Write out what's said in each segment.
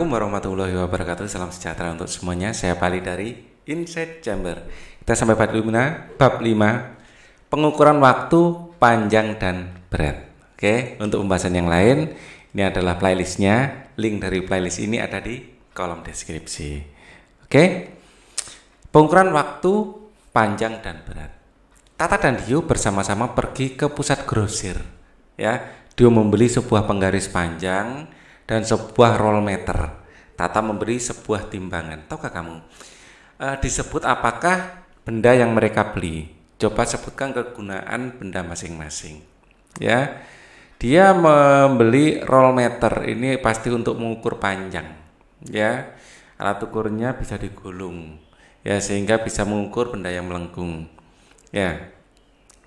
Assalamualaikum warahmatullahi wabarakatuh Salam sejahtera untuk semuanya Saya Pali dari Inside Chamber Kita sampai pada Lumina, bab 5 Pengukuran waktu panjang dan berat Oke, untuk pembahasan yang lain Ini adalah playlistnya Link dari playlist ini ada di kolom deskripsi Oke Pengukuran waktu panjang dan berat Tata dan Dio bersama-sama pergi ke pusat grosir Ya, Dio membeli sebuah penggaris panjang dan sebuah roll meter. Tata memberi sebuah timbangan. Tahukah kamu? E, disebut apakah benda yang mereka beli? Coba sebutkan kegunaan benda masing-masing. Ya. Dia membeli roll meter. Ini pasti untuk mengukur panjang, ya. Alat ukurnya bisa digulung. Ya, sehingga bisa mengukur benda yang melengkung. Ya.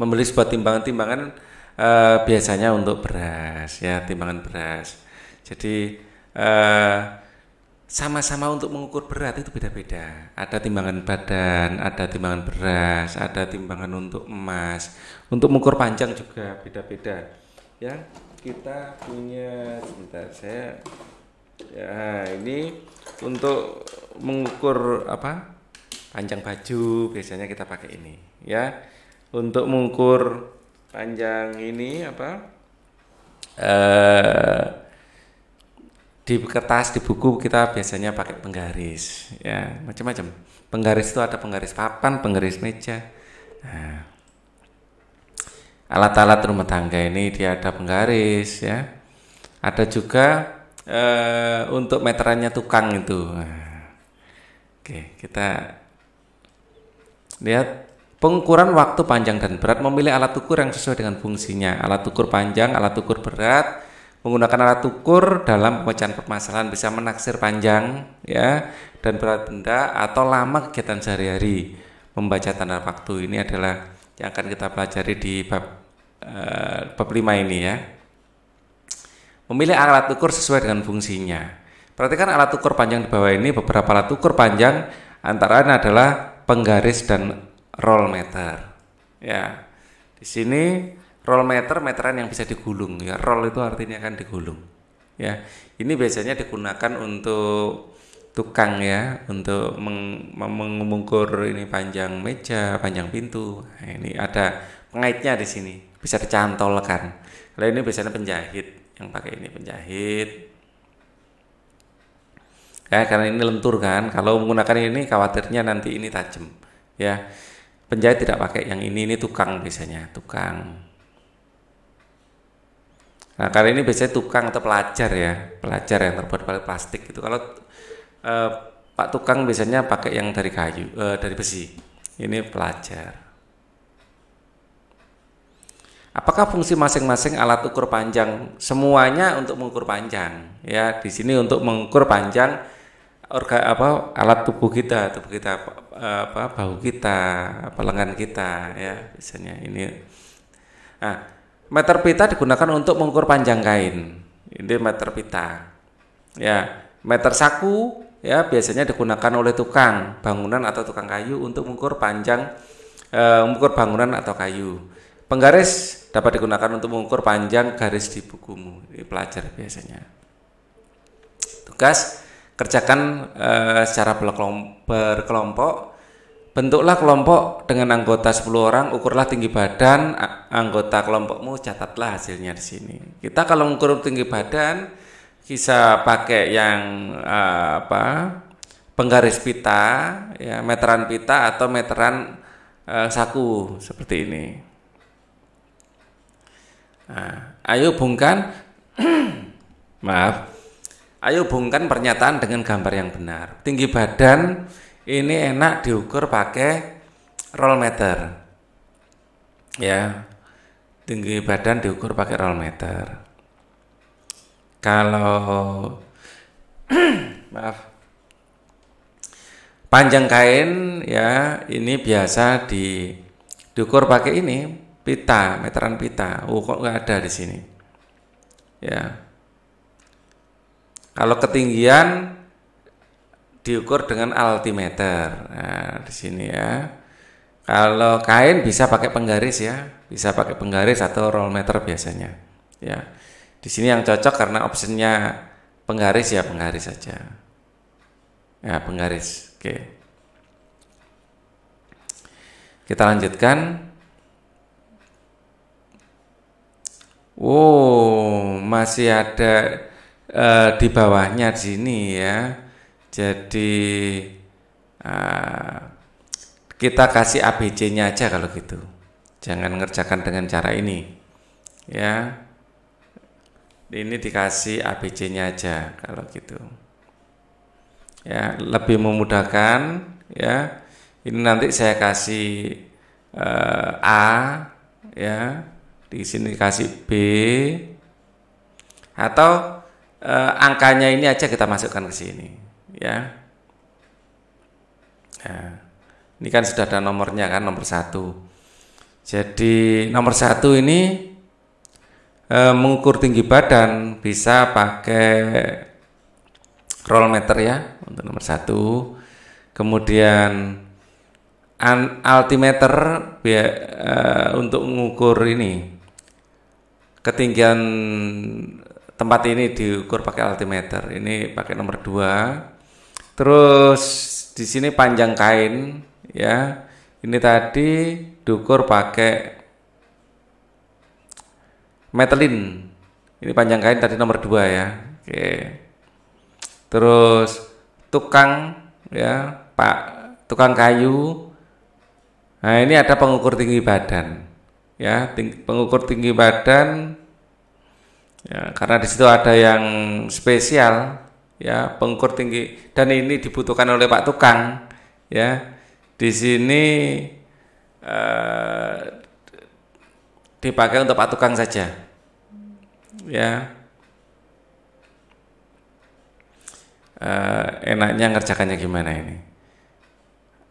Membeli sebuah timbangan-timbangan Uh, biasanya untuk beras, ya, timbangan beras jadi eh, sama-sama uh, untuk mengukur berat itu beda-beda. Ada timbangan badan, ada timbangan beras, ada timbangan untuk emas. Untuk mengukur panjang juga beda-beda. Ya, kita punya sebentar saya ya ini untuk mengukur apa? panjang baju biasanya kita pakai ini ya untuk mengukur panjang ini apa eh di kertas di buku kita biasanya pakai penggaris ya macam-macam penggaris itu ada penggaris papan penggaris meja nah, alat-alat rumah tangga ini dia ada penggaris ya ada juga eh, untuk meterannya tukang itu nah, oke kita lihat pengukuran waktu panjang dan berat memilih alat ukur yang sesuai dengan fungsinya alat ukur panjang alat ukur berat menggunakan alat ukur dalam pemecahan permasalahan bisa menaksir panjang ya dan berat benda atau lama kegiatan sehari-hari membaca tanda waktu ini adalah yang akan kita pelajari di bab uh, bab 5 ini ya memilih alat ukur sesuai dengan fungsinya perhatikan alat ukur panjang di bawah ini beberapa alat ukur panjang antara lain adalah penggaris dan roll meter ya di sini roll meter meteran yang bisa digulung ya roll itu artinya kan digulung ya ini biasanya digunakan untuk tukang ya untuk meng mengukur ini panjang meja panjang pintu nah, ini ada pengaitnya di sini bisa dicantolkan kalau ini biasanya penjahit yang pakai ini penjahit ya karena ini lentur kan kalau menggunakan ini khawatirnya nanti ini tajam ya penjahit tidak pakai yang ini ini tukang biasanya tukang Nah, karena ini biasanya tukang atau pelajar ya, pelajar yang terbuat dari plastik itu. Kalau uh, Pak tukang biasanya pakai yang dari kayu, uh, dari besi. Ini pelajar. Apakah fungsi masing-masing alat ukur panjang semuanya untuk mengukur panjang? Ya, di sini untuk mengukur panjang orga apa alat tubuh kita, tubuh kita eh, apa bahu kita, apa lengan kita ya, biasanya ini. Nah, Meter pita digunakan untuk mengukur panjang kain. Ini meter pita. Ya, meter saku ya biasanya digunakan oleh tukang bangunan atau tukang kayu untuk mengukur panjang e, mengukur bangunan atau kayu. Penggaris dapat digunakan untuk mengukur panjang garis di bukumu. Ini pelajar biasanya. Tugas kerjakan e, secara berkelompok Bentuklah kelompok dengan anggota 10 orang, ukurlah tinggi badan anggota kelompokmu, catatlah hasilnya di sini. Kita kalau mengukur tinggi badan bisa pakai yang uh, apa? penggaris pita, ya meteran pita atau meteran uh, saku seperti ini. Nah, ayo bungkan maaf. Ayo bungkan pernyataan dengan gambar yang benar. Tinggi badan ini enak diukur pakai roll meter ya tinggi badan diukur pakai roll meter kalau maaf panjang kain ya ini biasa di diukur pakai ini pita meteran pita uh, kok nggak ada di sini ya kalau ketinggian diukur dengan altimeter. Nah, di sini ya. Kalau kain bisa pakai penggaris ya, bisa pakai penggaris atau roll meter biasanya. Ya. Di sini yang cocok karena optionnya penggaris ya penggaris saja. Ya, penggaris. Oke. Kita lanjutkan. Wow, masih ada uh, di bawahnya di sini ya jadi eh, kita kasih ABC-nya aja kalau gitu. Jangan ngerjakan dengan cara ini. Ya. Ini dikasih ABC-nya aja kalau gitu. Ya, lebih memudahkan ya. Ini nanti saya kasih uh, A ya. Di sini kasih B atau eh, angkanya ini aja kita masukkan ke sini ya nah, ini kan sudah ada nomornya kan nomor satu jadi nomor satu ini e, mengukur tinggi badan bisa pakai roll meter ya untuk nomor satu kemudian an, altimeter e, untuk mengukur ini ketinggian tempat ini diukur pakai altimeter ini pakai nomor dua Terus di sini panjang kain ya. Ini tadi dukur pakai metalin. Ini panjang kain tadi nomor 2 ya. Oke. Terus tukang ya, Pak tukang kayu. Nah, ini ada pengukur tinggi badan. Ya, ting pengukur tinggi badan ya, karena di situ ada yang spesial ya pengukur tinggi dan ini dibutuhkan oleh Pak Tukang ya di sini eh, dipakai untuk Pak Tukang saja ya eh, enaknya ngerjakannya gimana ini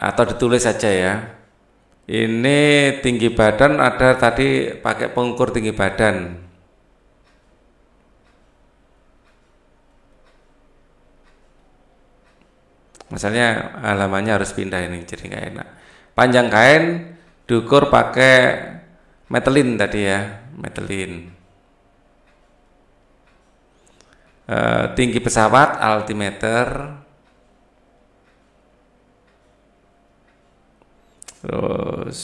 atau ditulis saja ya ini tinggi badan ada tadi pakai pengukur tinggi badan misalnya halamannya harus pindah ini jadi nggak enak panjang kain diukur pakai metelin tadi ya metelin e, eh, tinggi pesawat altimeter terus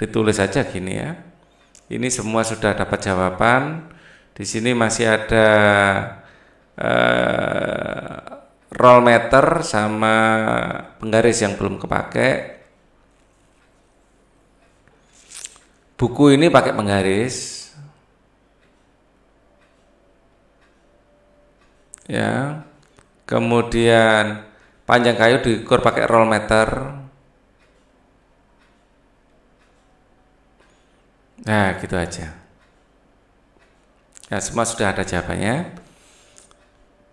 ditulis saja gini ya ini semua sudah dapat jawaban di sini masih ada eh, roll meter sama penggaris yang belum kepake buku ini pakai penggaris ya kemudian panjang kayu diukur pakai roll meter nah gitu aja ya semua sudah ada jawabannya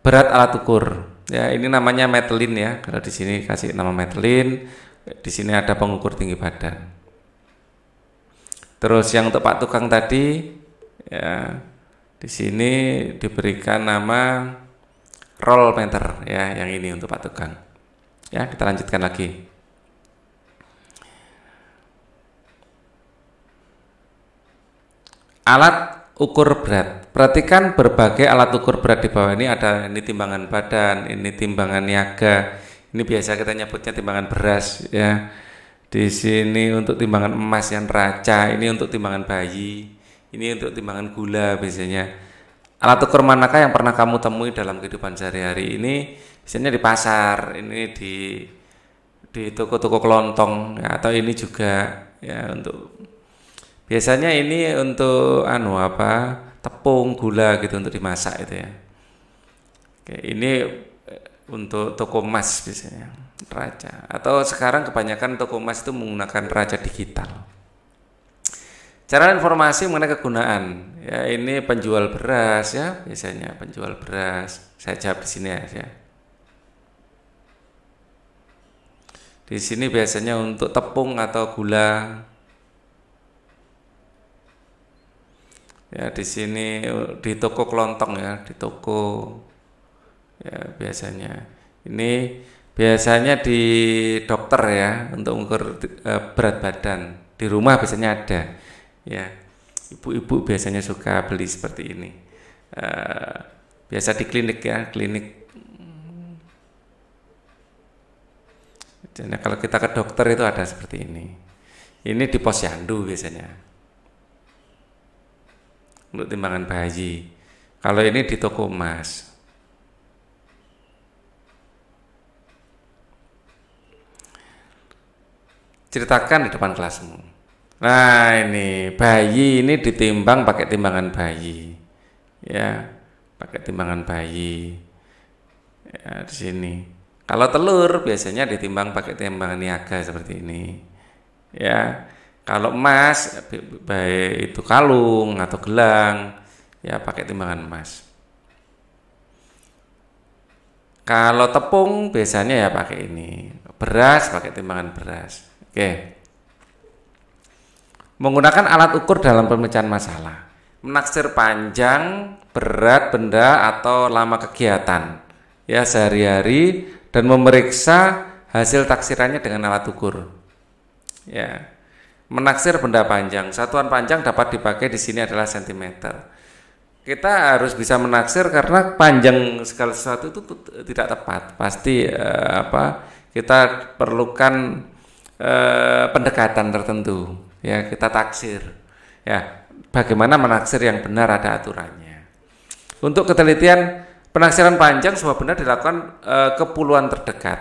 berat alat ukur. Ya, ini namanya metelin ya. Kalau di sini kasih nama metelin, di sini ada pengukur tinggi badan. Terus yang untuk Pak Tukang tadi ya di sini diberikan nama roll meter ya yang ini untuk Pak Tukang. Ya, kita lanjutkan lagi. Alat ukur berat Perhatikan berbagai alat ukur berat di bawah ini ada ini timbangan badan, ini timbangan niaga, ini biasa kita nyebutnya timbangan beras ya. Di sini untuk timbangan emas yang raca, ini untuk timbangan bayi, ini untuk timbangan gula biasanya. Alat ukur manakah yang pernah kamu temui dalam kehidupan sehari-hari ini? Biasanya di pasar, ini di di toko-toko kelontong ya, atau ini juga ya untuk biasanya ini untuk anu apa? tepung, gula gitu untuk dimasak itu ya. Oke, ini eh, untuk toko emas biasanya, raja. Atau sekarang kebanyakan toko emas itu menggunakan raja digital. Cara informasi mengenai kegunaan, ya ini penjual beras ya, biasanya penjual beras. Saya jawab di sini ya Di sini biasanya untuk tepung atau gula, ya di sini di toko kelontong ya di toko ya biasanya ini biasanya di dokter ya untuk ukur e, eh, berat badan di rumah biasanya ada ya ibu-ibu biasanya suka beli seperti ini e, biasa di klinik ya klinik jadi kalau kita ke dokter itu ada seperti ini ini di posyandu biasanya untuk timbangan bayi. Kalau ini di toko emas. Ceritakan di depan kelasmu. Nah ini bayi ini ditimbang pakai timbangan bayi, ya pakai timbangan bayi ya, di sini. Kalau telur biasanya ditimbang pakai timbangan niaga seperti ini, ya kalau emas baik itu kalung atau gelang ya pakai timbangan emas. Kalau tepung biasanya ya pakai ini. Beras pakai timbangan beras. Oke. Menggunakan alat ukur dalam pemecahan masalah. Menaksir panjang, berat benda atau lama kegiatan ya sehari-hari dan memeriksa hasil taksirannya dengan alat ukur. Ya. Menaksir benda panjang. Satuan panjang dapat dipakai di sini adalah sentimeter. Kita harus bisa menaksir karena panjang segala sesuatu itu tidak tepat. Pasti eh, apa? Kita perlukan eh, pendekatan tertentu. Ya, kita taksir. Ya, bagaimana menaksir yang benar ada aturannya. Untuk ketelitian penaksiran panjang sebuah benda dilakukan eh, ke puluhan terdekat.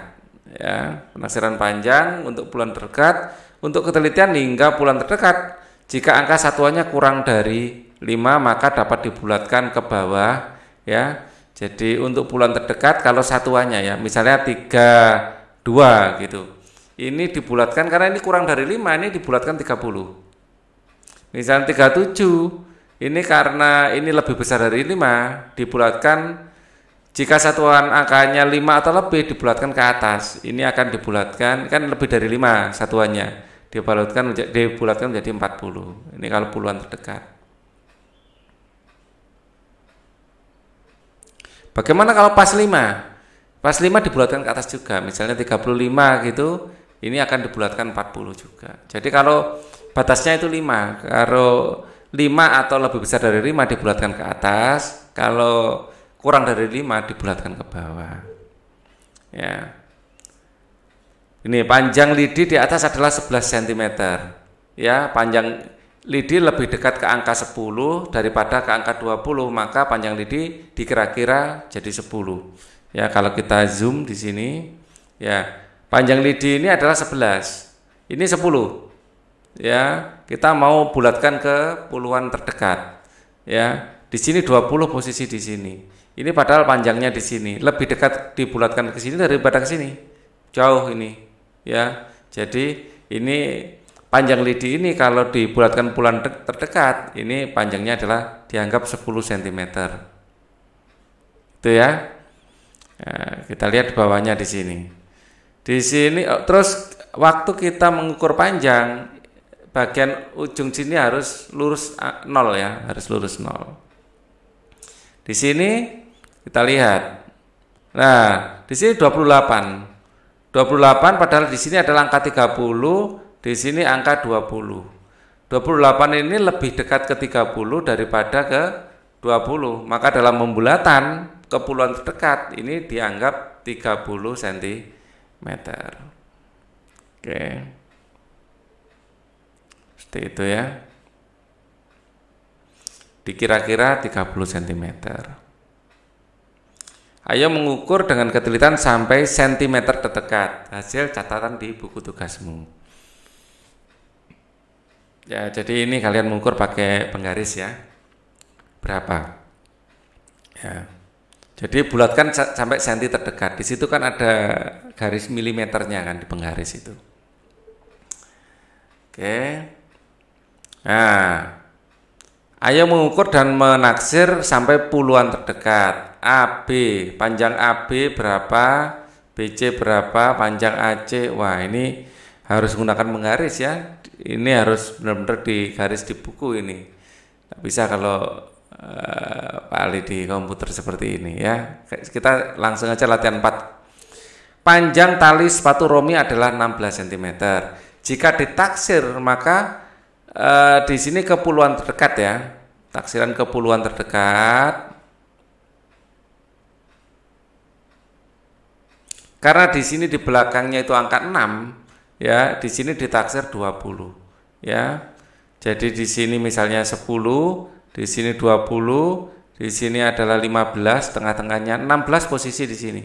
Ya, penaksiran panjang untuk puluhan terdekat untuk ketelitian hingga bulan terdekat, jika angka satuannya kurang dari 5 maka dapat dibulatkan ke bawah ya. Jadi untuk bulan terdekat kalau satuannya ya, misalnya 3 2 gitu. Ini dibulatkan karena ini kurang dari 5, ini dibulatkan 30. Misalnya 37, ini karena ini lebih besar dari 5, dibulatkan jika satuan angkanya 5 atau lebih dibulatkan ke atas. Ini akan dibulatkan kan lebih dari 5 satuannya dibalutkan dibulatkan menjadi 40. Ini kalau puluhan terdekat. Bagaimana kalau pas 5? Pas 5 dibulatkan ke atas juga. Misalnya 35 gitu, ini akan dibulatkan 40 juga. Jadi kalau batasnya itu 5, kalau 5 atau lebih besar dari 5 dibulatkan ke atas, kalau kurang dari 5 dibulatkan ke bawah. Ya. Yeah. Ini panjang lidi di atas adalah 11 cm. Ya, panjang lidi lebih dekat ke angka 10 daripada ke angka 20, maka panjang lidi dikira-kira jadi 10. Ya, kalau kita zoom di sini, ya, panjang lidi ini adalah 11. Ini 10. Ya, kita mau bulatkan ke puluhan terdekat. Ya, di sini 20 posisi di sini. Ini padahal panjangnya di sini, lebih dekat dibulatkan ke sini daripada ke sini. Jauh ini ya jadi ini panjang lidi ini kalau dibulatkan bulan terdekat ini panjangnya adalah dianggap 10 cm itu ya nah, kita lihat bawahnya di sini di sini oh, terus waktu kita mengukur panjang bagian ujung sini harus lurus nol ya harus lurus nol di sini kita lihat nah di sini 28 28 padahal di sini ada angka 30, di sini angka 20. 28 ini lebih dekat ke 30 daripada ke 20. Maka dalam pembulatan kepulauan terdekat ini dianggap 30 cm. Oke. Seperti itu ya. Dikira-kira 30 cm. Ayo mengukur dengan ketelitian sampai sentimeter terdekat. Hasil catatan di buku tugasmu. Ya, jadi ini kalian mengukur pakai penggaris ya. Berapa? Ya. Jadi bulatkan sampai senti terdekat. Di situ kan ada garis milimeternya kan di penggaris itu. Oke. Nah, ayo mengukur dan menaksir sampai puluhan terdekat. AB panjang AB berapa BC berapa panjang AC wah ini harus menggunakan menggaris ya ini harus benar-benar digaris di buku ini tak bisa kalau uh, eh, pali di komputer seperti ini ya kita langsung aja latihan 4 panjang tali sepatu Romi adalah 16 cm jika ditaksir maka uh, di sini kepuluhan terdekat ya taksiran kepuluhan terdekat Karena di sini di belakangnya itu angka 6, ya, di sini ditaksir 20, ya. Jadi di sini misalnya 10, di sini 20, di sini adalah 15, tengah-tengahnya 16 posisi di sini.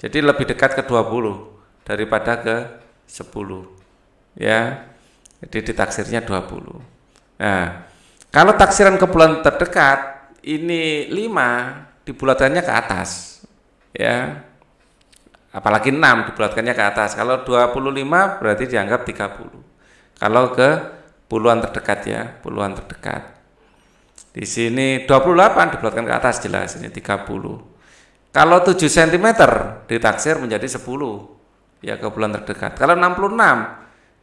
Jadi lebih dekat ke 20 daripada ke 10. Ya. Jadi ditaksirnya 20. Nah, kalau taksiran ke bulan terdekat ini 5 dibulatannya ke atas. Ya apalagi 6 dibulatkannya ke atas. Kalau 25 berarti dianggap 30. Kalau ke puluhan terdekat ya, puluhan terdekat. Di sini 28 dibulatkan ke atas jelas ini 30. Kalau 7 cm ditaksir menjadi 10 ya ke bulan terdekat. Kalau 66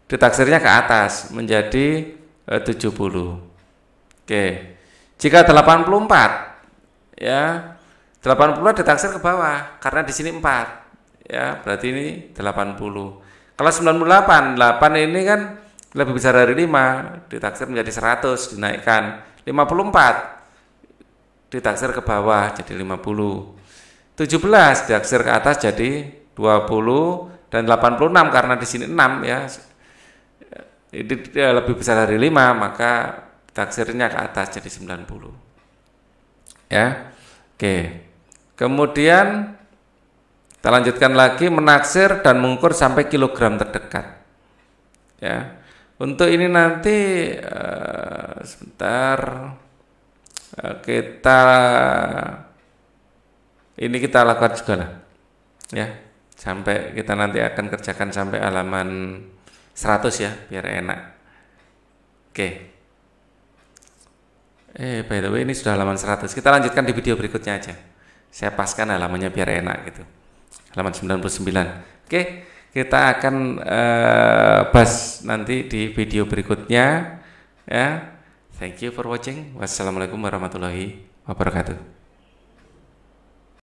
ditaksirnya ke atas menjadi 70. Eh, Oke. Jika 84 ya 84 ditaksir ke bawah karena di sini 4 ya berarti ini 80 kalau 98 8 ini kan lebih besar dari 5 ditaksir menjadi 100 dinaikkan 54 ditaksir ke bawah jadi 50 17 ditaksir ke atas jadi 20 dan 86 karena di sini 6 ya ini ya, lebih besar dari 5 maka taksirnya ke atas jadi 90 ya oke kemudian kita lanjutkan lagi menaksir dan mengukur sampai kilogram terdekat. Ya. Untuk ini nanti uh, sebentar uh, kita ini kita lakukan juga lah. Ya, sampai kita nanti akan kerjakan sampai halaman 100 ya biar enak. Oke. Eh, by the way ini sudah halaman 100. Kita lanjutkan di video berikutnya aja. Saya paskan halamannya biar enak gitu halaman 99. Oke, kita akan uh, bahas nanti di video berikutnya ya. Thank you for watching. Wassalamualaikum warahmatullahi wabarakatuh.